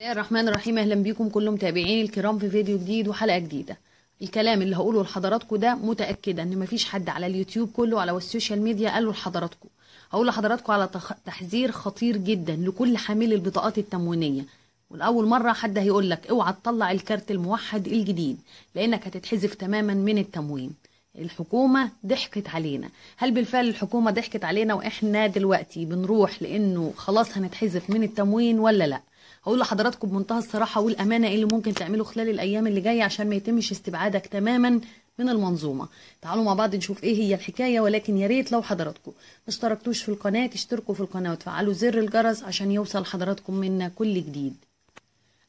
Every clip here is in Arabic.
بسم الله الرحمن الرحيم اهلا بيكم كل متابعين الكرام في فيديو جديد وحلقه جديده الكلام اللي هقوله لحضراتكم ده متاكده ان مفيش حد على اليوتيوب كله على السوشيال ميديا قاله لحضراتكم هقول لحضراتكم على تحذير خطير جدا لكل حامل البطاقات التموينيه ولاول مره حد هيقول لك اوعى تطلع الكارت الموحد الجديد لانك هتتحذف تماما من التموين الحكومة ضحكت علينا هل بالفعل الحكومة ضحكت علينا وإحنا دلوقتي بنروح لأنه خلاص هنتحذف من التموين ولا لأ هقول لحضراتكم بمنتهى الصراحه والامانه ايه اللي ممكن تعمله خلال الايام اللي جايه عشان ما يتمش استبعادك تماما من المنظومه تعالوا مع بعض نشوف ايه هي الحكايه ولكن يا ريت لو حضراتكم ما اشتركتوش في القناه تشتركوا في القناه وتفعلوا زر الجرس عشان يوصل حضراتكم منا كل جديد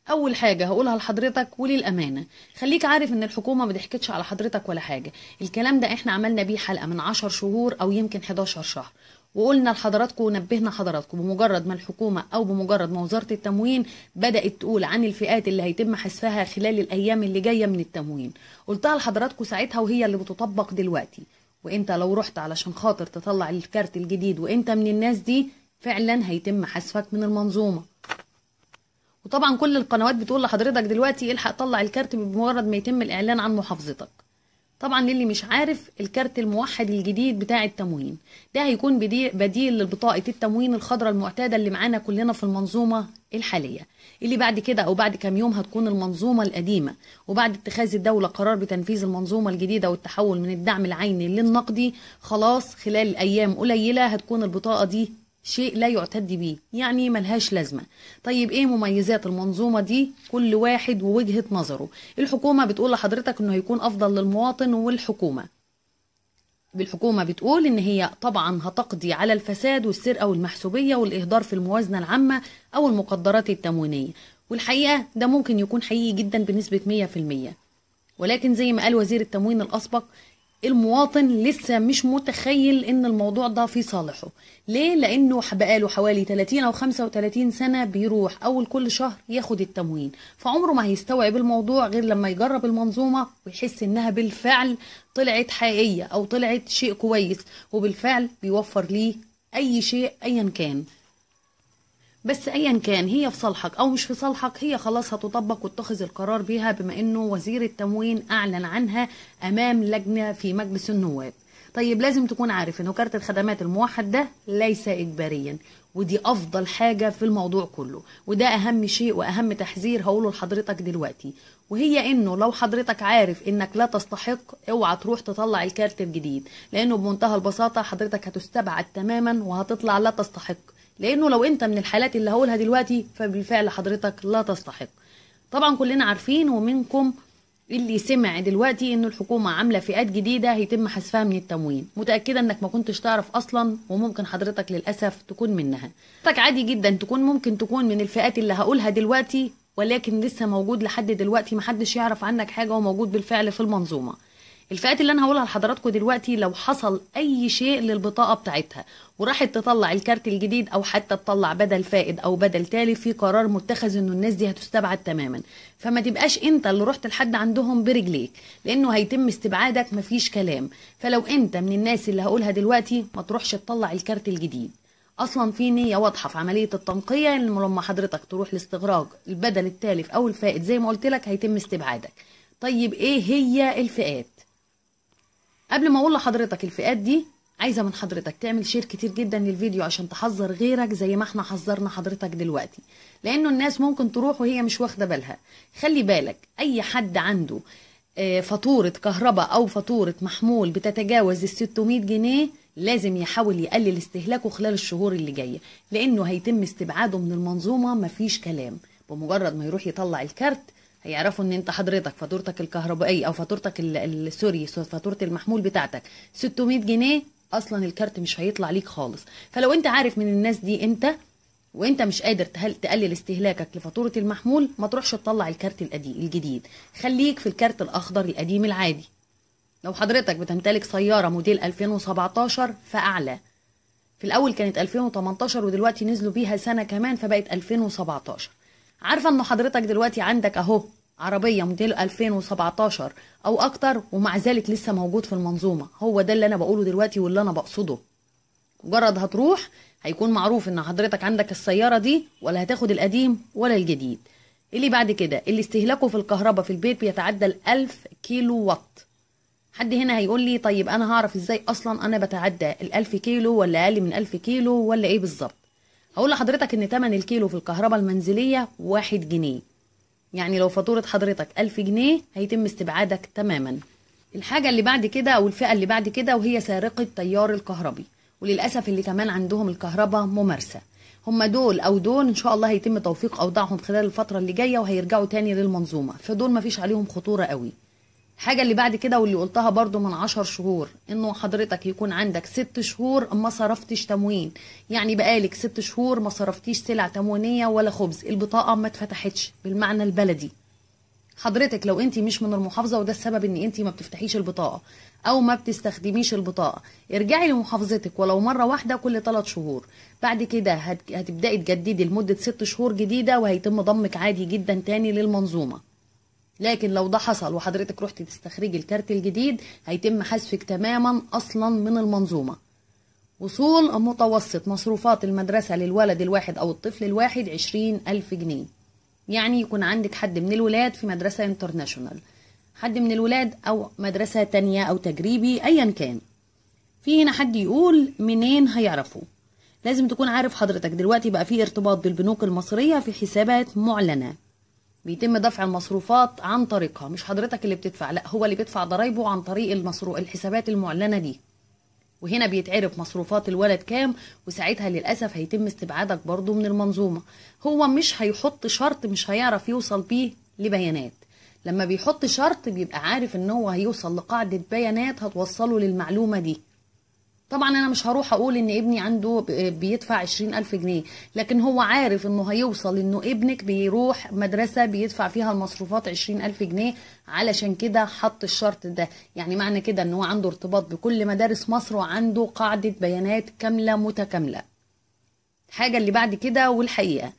اول حاجه هقولها لحضرتك وللامانه خليك عارف ان الحكومه ما ضحكتش على حضرتك ولا حاجه الكلام ده احنا عملنا بيه حلقه من 10 شهور او يمكن 11 شهر وقلنا لحضراتكم ونبهنا حضراتكم بمجرد ما الحكومة أو بمجرد ما وزارة التموين بدأت تقول عن الفئات اللي هيتم حذفها خلال الأيام اللي جاية من التموين قلتها لحضراتكم ساعتها وهي اللي بتطبق دلوقتي وانت لو رحت علشان خاطر تطلع الكارت الجديد وانت من الناس دي فعلا هيتم حذفك من المنظومة وطبعا كل القنوات بتقول لحضرتك دلوقتي الحق طلع الكارت بمجرد ما يتم الإعلان عن محافظتك طبعا للي مش عارف الكارت الموحد الجديد بتاع التموين ده هيكون بديل لبطاقه التموين الخضراء المعتاده اللي معانا كلنا في المنظومه الحاليه اللي بعد كده او بعد كام يوم هتكون المنظومه القديمه وبعد اتخاذ الدوله قرار بتنفيذ المنظومه الجديده والتحول من الدعم العيني للنقدي خلاص خلال ايام قليله هتكون البطاقه دي شيء لا يعتد بيه يعني ملهاش لازمة طيب ايه مميزات المنظومة دي كل واحد ووجهة نظره الحكومة بتقول لحضرتك انه هيكون افضل للمواطن والحكومة بالحكومة بتقول إن هي طبعا هتقضي على الفساد والسرقة والمحسوبية والإهدار في الموازنة العامة أو المقدرات التموينية والحقيقة ده ممكن يكون حقيقي جدا بنسبة 100% ولكن زي ما قال وزير التموين الأسبق المواطن لسه مش متخيل ان الموضوع ده في صالحه ليه لانه بقاله حوالي 30 او 35 سنه بيروح اول كل شهر ياخد التموين فعمره ما هيستوعب الموضوع غير لما يجرب المنظومه ويحس انها بالفعل طلعت حقيقيه او طلعت شيء كويس وبالفعل بيوفر ليه اي شيء ايا كان بس ايا كان هي في صالحك او مش في صالحك هي خلاص هتطبق واتخذ القرار بيها بما انه وزير التموين اعلن عنها امام لجنه في مجلس النواب طيب لازم تكون عارف انه كارت الخدمات الموحد ده ليس اجباريا ودي افضل حاجه في الموضوع كله وده اهم شيء واهم تحذير هقوله لحضرتك دلوقتي وهي انه لو حضرتك عارف انك لا تستحق اوعى تروح تطلع الكارت الجديد لانه بمنتهى البساطه حضرتك هتستبعد تماما وهتطلع لا تستحق لانه لو انت من الحالات اللي هقولها دلوقتي فبالفعل حضرتك لا تستحق طبعا كلنا عارفين ومنكم اللي سمع دلوقتي ان الحكومه عامله فئات جديده هيتم حذفها من التموين متاكده انك ما كنتش تعرف اصلا وممكن حضرتك للاسف تكون منها حضرتك عادي جدا تكون ممكن تكون من الفئات اللي هقولها دلوقتي ولكن لسه موجود لحد دلوقتي محدش يعرف عنك حاجه وموجود بالفعل في المنظومه الفئات اللي انا هقولها لحضراتكم دلوقتي لو حصل اي شيء للبطاقه بتاعتها وراحت تطلع الكارت الجديد او حتى تطلع بدل فائد او بدل تالي في قرار متخذ انه الناس دي هتستبعد تماما فما تبقاش انت اللي رحت لحد عندهم برجليك لانه هيتم استبعادك مفيش كلام فلو انت من الناس اللي هقولها دلوقتي ما تروحش تطلع الكارت الجديد اصلا في نيه واضحه في عمليه التنقيه ان لما حضرتك تروح لاستغراق البدل التالف او الفائد زي ما قلت لك هيتم استبعادك طيب ايه هي الفئات قبل ما اقول لحضرتك الفئات دي عايزه من حضرتك تعمل شير كتير جدا للفيديو عشان تحذر غيرك زي ما احنا حذرنا حضرتك دلوقتي لانه الناس ممكن تروح وهي مش واخده بالها خلي بالك اي حد عنده آه، فاتورة كهرباء أو فاتورة محمول بتتجاوز ال 600 جنيه لازم يحاول يقلل استهلاكه خلال الشهور اللي جاية لأنه هيتم استبعاده من المنظومة مفيش كلام بمجرد ما يروح يطلع الكارت هيعرفوا ان انت حضرتك فاتورتك الكهربائيه او فاتورتك سوري فاتوره المحمول بتاعتك 600 جنيه اصلا الكارت مش هيطلع ليك خالص فلو انت عارف من الناس دي انت وانت مش قادر تقلل استهلاكك لفاتوره المحمول ما تروحش تطلع الكارت القديم الجديد خليك في الكارت الاخضر القديم العادي لو حضرتك بتمتلك سياره موديل 2017 فاعلى في الاول كانت 2018 ودلوقتي نزلوا بيها سنه كمان فبقت 2017 عارفه ان حضرتك دلوقتي عندك اهو عربيه موديل 2017 او اكتر ومع ذلك لسه موجود في المنظومه هو ده اللي انا بقوله دلوقتي واللي انا بقصده مجرد هتروح هيكون معروف ان حضرتك عندك السياره دي ولا هتاخد القديم ولا الجديد اللي بعد كده اللي استهلاكه في الكهرباء في البيت بيتعدى ال 1000 كيلو وات حد هنا هيقول لي طيب انا هعرف ازاي اصلا انا بتعدى ال 1000 كيلو ولا اقل من 1000 كيلو ولا ايه بالظبط هقول لحضرتك ان تمن الكيلو في الكهرباء المنزليه واحد جنيه يعني لو فاتورة حضرتك ألف جنيه هيتم استبعادك تماما الحاجة اللي بعد كده أو الفئة اللي بعد كده وهي سارقة تيار الكهربي وللأسف اللي كمان عندهم الكهرباء ممارسة هم دول أو دول إن شاء الله هيتم توفيق أوضاعهم خلال الفترة اللي جاية وهيرجعوا تاني للمنظومة فدول مفيش عليهم خطورة قوي الحاجة اللي بعد كده واللي قلتها برضو من عشر شهور انه حضرتك يكون عندك ست شهور ما صرفتش تموين يعني بقالك ست شهور ما صرفتيش سلع تموينية ولا خبز البطاقة ما اتفتحتش بالمعنى البلدي حضرتك لو انت مش من المحافظة وده السبب ان انت ما بتفتحيش البطاقة او ما بتستخدميش البطاقة ارجعي لمحافظتك ولو مرة واحدة كل ثلاث شهور بعد كده هتبدأي تجددي لمدة ست شهور جديدة وهيتم ضمك عادي جدا تاني للمنظومة لكن لو ده حصل وحضرتك رحت تستخرجي الكارت الجديد هيتم حذفك تماما اصلا من المنظومه وصول متوسط مصروفات المدرسة للولد الواحد أو الطفل الواحد عشرين ألف جنيه يعني يكون عندك حد من الولاد في مدرسة انترناشونال حد من الولاد أو مدرسة تانية أو تجريبي أيا كان في هنا حد يقول منين هيعرفوا لازم تكون عارف حضرتك دلوقتي بقى في ارتباط بالبنوك المصرية في حسابات معلنة بيتم دفع المصروفات عن طريقها مش حضرتك اللي بتدفع لا هو اللي بيدفع ضرايبه عن طريق المصروف الحسابات المعلنه دي وهنا بيتعرف مصروفات الولد كام وساعتها للاسف هيتم استبعادك برضه من المنظومه هو مش هيحط شرط مش هيعرف يوصل بيه لبيانات لما بيحط شرط بيبقى عارف ان هو هيوصل لقاعده بيانات هتوصله للمعلومه دي طبعا انا مش هروح اقول ان ابني عنده بيدفع عشرين الف جنيه لكن هو عارف انه هيوصل انه ابنك بيروح مدرسة بيدفع فيها المصروفات عشرين الف جنيه علشان كده حط الشرط ده يعني معنى كده انه هو عنده ارتباط بكل مدارس مصر وعنده قاعدة بيانات كاملة متكاملة حاجة اللي بعد كده والحقيقة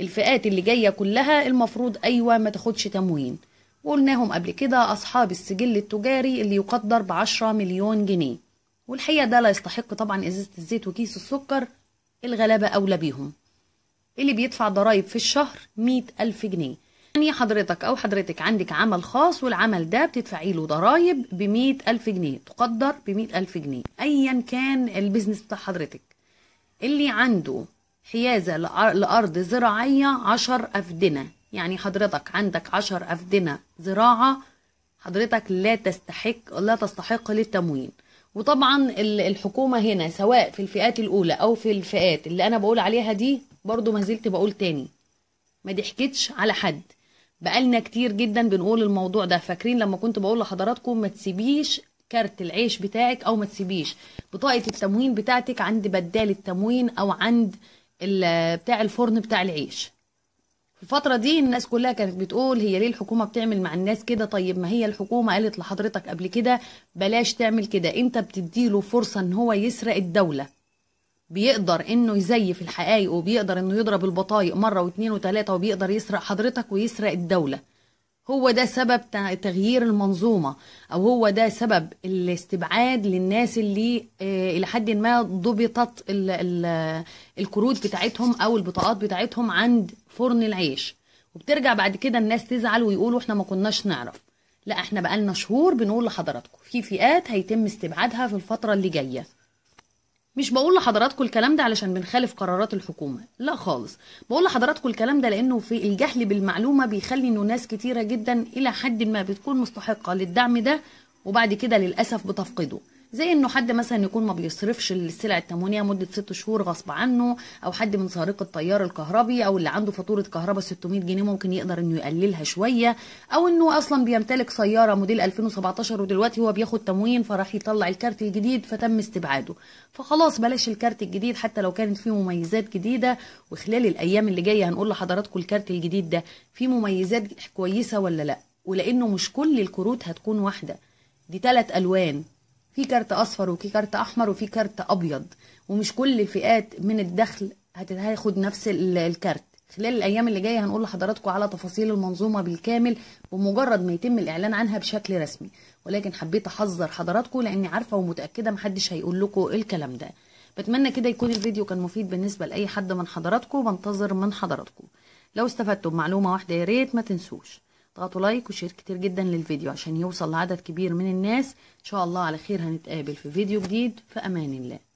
الفئات اللي جاية كلها المفروض ايوه ما تاخدش تموين قلناهم قبل كده اصحاب السجل التجاري اللي يقدر بعشرة مليون جنيه والحقيقة ده لا يستحق طبعا إزازة الزيت وكيس السكر الغلابة أولى بيهم اللي بيدفع ضرايب في الشهر مية ألف جنيه يعني حضرتك أو حضرتك عندك عمل خاص والعمل ده بتدفعي له ضرايب بمية ألف جنيه تقدر بمية ألف جنيه أيا كان البيزنس بتاع حضرتك اللي عنده حيازة لأرض زراعية عشر أفدنة يعني حضرتك عندك عشر أفدنة زراعة حضرتك لا تستحق لا تستحق للتموين وطبعا الحكومة هنا سواء في الفئات الأولى أو في الفئات اللي أنا بقول عليها دي برضو ما زلت بقول تاني ما ضحكتش على حد بقالنا كتير جدا بنقول الموضوع ده فاكرين لما كنت بقول لحضراتكم ما تسيبيش كارت العيش بتاعك او ما تسيبيش بطاقه التموين بتاعتك عند بدال التموين او عند بتاع الفرن بتاع العيش الفترة دي الناس كلها كانت بتقول هي ليه الحكومة بتعمل مع الناس كده طيب ما هي الحكومة قالت لحضرتك قبل كده بلاش تعمل كده انت بتديله فرصة ان هو يسرق الدولة بيقدر انه يزيف الحقائق وبيقدر انه يضرب البطايق مرة واتنين وتلاتة وبيقدر يسرق حضرتك ويسرق الدولة هو ده سبب تغيير المنظومة أو هو ده سبب الاستبعاد للناس اللي آه، إلى حد ما ضبطت الكروت بتاعتهم أو البطاقات بتاعتهم عند فرن العيش وبترجع بعد كده الناس تزعل ويقولوا احنا ما كناش نعرف لا احنا بقالنا شهور بنقول لحضراتكم في فئات هيتم استبعادها في الفترة اللي جاية مش بقول لحضراتكم الكلام ده علشان بنخالف قرارات الحكومه لا خالص بقول لحضراتكم الكلام ده لانه في الجهل بالمعلومه بيخلي انه ناس كتيره جدا الى حد ما بتكون مستحقه للدعم ده وبعد كده للاسف بتفقده زي انه حد مثلا يكون ما بيصرفش السلع التموينيه مده ست شهور غصب عنه او حد من سارق التيار الكهربي او اللي عنده فاتوره كهرباء 600 جنيه ممكن يقدر انه يقللها شويه او انه اصلا بيمتلك سياره موديل 2017 ودلوقتي هو بياخد تموين فراح يطلع الكارت الجديد فتم استبعاده فخلاص بلاش الكارت الجديد حتى لو كانت فيه مميزات جديده وخلال الايام اللي جايه هنقول لحضراتكم الكارت الجديد ده فيه مميزات كويسه ولا لا ولانه مش كل الكروت هتكون واحده دي ثلاث الوان في كارت اصفر وفي كارت احمر وفي كارت ابيض ومش كل الفئات من الدخل هتاخد نفس الكارت خلال الايام اللي جايه هنقول لحضراتكم على تفاصيل المنظومه بالكامل بمجرد ما يتم الاعلان عنها بشكل رسمي ولكن حبيت احذر حضراتكم لاني عارفه ومتاكده محدش هيقول لكم الكلام ده بتمنى كده يكون الفيديو كان مفيد بالنسبه لاي حد من حضراتكم بنتظر من حضراتكم لو استفدتم معلومه واحده يا ريت ما تنسوش اضغطوا لايك وشير كتير جدا للفيديو عشان يوصل لعدد كبير من الناس ان شاء الله على خير هنتقابل في فيديو جديد في امان الله